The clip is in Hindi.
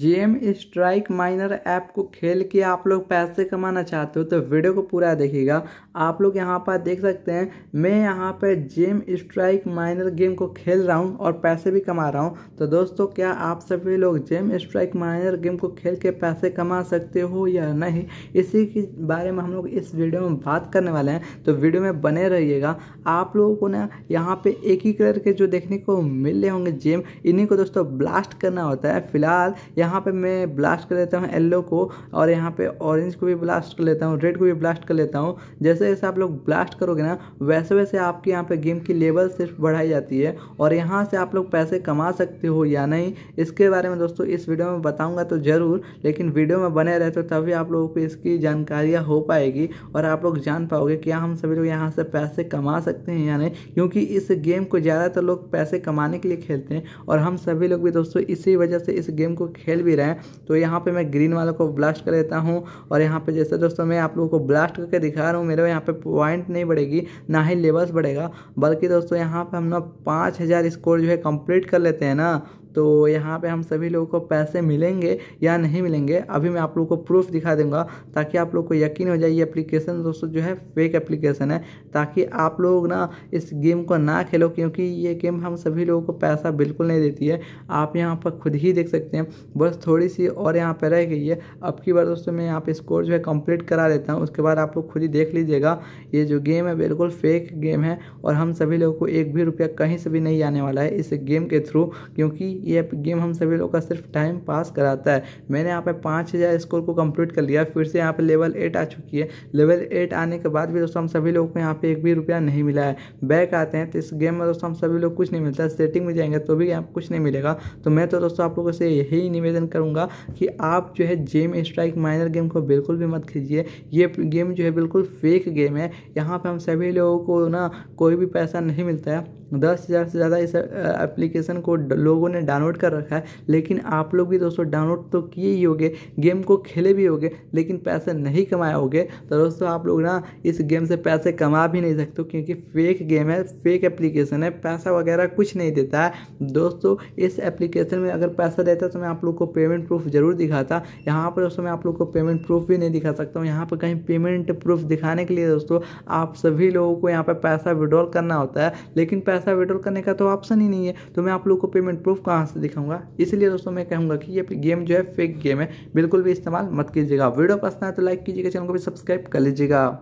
जेम स्ट्राइक माइनर ऐप को खेल के आप लोग पैसे कमाना चाहते हो तो वीडियो को पूरा देखिएगा आप लोग यहाँ पर देख सकते हैं मैं यहाँ पर जेम स्ट्राइक माइनर गेम को खेल रहा हूँ और पैसे भी कमा रहा हूँ तो दोस्तों क्या आप सभी लोग जेम स्ट्राइक माइनर गेम को खेल के पैसे कमा सकते हो या नहीं इसी के बारे में हम लोग इस वीडियो में बात करने वाले हैं तो वीडियो में बने रहिएगा आप लोगों को ना यहाँ पर एक ही कलर के जो देखने को मिल रहे होंगे जेम इन्हीं को दोस्तों ब्लास्ट करना होता है फिलहाल यहाँ पे मैं ब्लास्ट कर लेता हूँ येल्लो को और यहाँ पे ऑरेंज को भी ब्लास्ट कर लेता हूँ रेड को भी ब्लास्ट कर लेता हूँ जैसे जैसे आप लोग ब्लास्ट करोगे ना वैसे वैसे आपके यहाँ पे गेम की लेवल सिर्फ बढ़ाई जाती है और यहाँ से आप लोग पैसे कमा सकते हो या नहीं इसके बारे में दोस्तों इस वीडियो में बताऊँगा तो ज़रूर लेकिन वीडियो में बने रहते हो तो तभी आप लोगों को इसकी जानकारियाँ हो पाएगी और आप लोग जान पाओगे क्या हम सभी लोग यहाँ से पैसे कमा सकते हैं या नहीं क्योंकि इस गेम को ज़्यादातर लोग पैसे कमाने के लिए खेलते हैं और हम सभी लोग भी दोस्तों इसी वजह से इस गेम को खेल भी रहे हैं तो यहाँ पे मैं ग्रीन वालों को ब्लास्ट कर देता हूँ और यहाँ पे जैसे दोस्तों मैं आप लोगों को ब्लास्ट करके दिखा रहा हूँ मेरे यहाँ पे पॉइंट नहीं बढ़ेगी ना ही लेवल्स बढ़ेगा बल्कि दोस्तों यहाँ पे हम लोग पाँच हज़ार स्कोर जो है कंप्लीट कर लेते हैं ना तो यहाँ पे हम सभी लोगों को पैसे मिलेंगे या नहीं मिलेंगे अभी मैं आप लोगों को प्रूफ दिखा दूंगा ताकि आप लोग को यकीन हो जाए ये एप्लीकेशन दोस्तों जो है फेक एप्लीकेशन है ताकि आप लोग ना इस गेम को ना खेलो क्योंकि ये गेम हम सभी लोगों को पैसा बिल्कुल नहीं देती है आप यहाँ पर खुद ही देख सकते हैं बस थोड़ी सी और यहाँ पर रह गई है अब की बार दोस्तों मैं यहाँ पर स्कोर जो है कम्प्लीट करा देता हूँ उसके बाद आप लोग खुद ही देख लीजिएगा ये जो गेम है बिल्कुल फेक गेम है और हम सभी लोगों को एक भी रुपया कहीं से भी नहीं आने वाला है इस गेम के थ्रू क्योंकि ये गेम हम सभी लोग का सिर्फ टाइम पास कराता है मैंने यहाँ पे पाँच हज़ार स्कोर को कंप्लीट कर लिया फिर से यहाँ पे लेवल एट आ चुकी है लेवल एट आने के बाद भी दोस्तों हम सभी लोगों को यहाँ पे एक भी रुपया नहीं मिला है बैक आते हैं तो इस गेम में दोस्तों हम सभी लोग कुछ नहीं मिलता सेटिंग में जाएंगे तो भी यहाँ कुछ नहीं मिलेगा तो मैं तो दोस्तों आप लोगों से यही निवेदन करूँगा कि आप जो है जेम स्ट्राइक माइनर गेम को बिल्कुल भी मत खींचिए ये गेम जो है बिल्कुल फेक गेम है यहाँ पर हम सभी लोगों को ना कोई भी पैसा नहीं मिलता है दस हज़ार से ज़्यादा इस एप्लीकेशन को लोगों ने डाउनलोड कर रखा है लेकिन आप लोग भी दोस्तों डाउनलोड तो किए ही होगे गेम को खेले भी होगे लेकिन पैसे नहीं कमाए होंगे तो दोस्तों आप लोग ना इस गेम से पैसे कमा भी नहीं सकते क्योंकि फेक गेम है फेक एप्लीकेशन है पैसा वगैरह कुछ नहीं देता है दोस्तों इस एप्लीकेशन में अगर पैसा देता तो मैं आप लोग को पेमेंट प्रूफ ज़रूर दिखाता यहाँ पर दोस्तों मैं आप लोग को पेमेंट प्रूफ भी नहीं दिखा सकता हूँ यहाँ पर कहीं पेमेंट प्रूफ दिखाने के लिए दोस्तों आप सभी लोगों को यहाँ पर पैसा विड्रॉल करना होता है लेकिन पैसा पैसा विड्रॉल करने का तो ऑप्शन ही नहीं है तो मैं आप लोग को पेमेंट प्रूफ कहाँ से दिखाऊंगा इसलिए दोस्तों मैं कहूँगा कि ये गेम जो है फेक गेम है बिल्कुल भी इस्तेमाल मत कीजिएगा वीडियो पसंद है तो लाइक कीजिएगा चैनल को भी सब्सक्राइब कर लीजिएगा